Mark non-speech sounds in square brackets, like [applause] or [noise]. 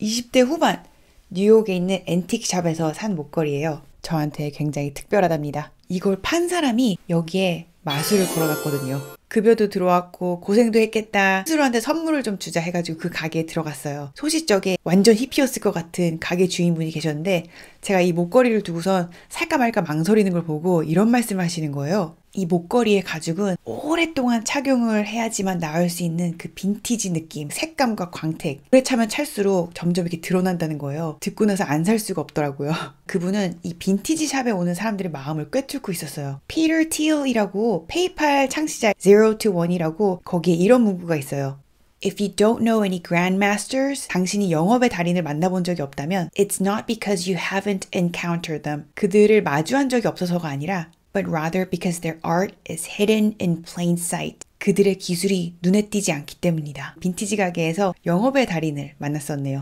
20대 후반 뉴욕에 있는 앤틱샵에서 산 목걸이에요. 저한테 굉장히 특별하답니다. 이걸 판 사람이 여기에 마술을 걸어갔거든요. 급여도 들어왔고 고생도 했겠다. 스스로한테 선물을 좀 주자 해가지고 그 가게에 들어갔어요. 소시적에 완전 히피였을 것 같은 가게 주인분이 계셨는데 제가 이 목걸이를 두고선 살까 말까 망설이는 걸 보고 이런 말씀을 하시는 거예요. 이 목걸이의 가죽은 오랫동안 착용을 해야지만 나올 수 있는 그 빈티지 느낌, 색감과 광택. 오래 차면 찰수록 점점 이렇게 드러난다는 거예요. 듣고 나서 안 살 수가 없더라고요. [laughs] 그분은 이 빈티지 샵에 오는 사람들의 마음을 꿰뚫고 있었어요. 피터 틸이라고 페이팔 창시자 0 to 1이라고 거기에 이런 문구가 있어요. If you don't know any grandmasters, 당신이 영업의 달인을 만나본 적이 없다면, it's not because you haven't encountered them. 그들을 마주한 적이 없어서가 아니라, but rather because their art is hidden in plain sight. 그들의 기술이 눈에 띄지 않기 때문이다. 빈티지 가게에서 영업의 달인을 만났었네요.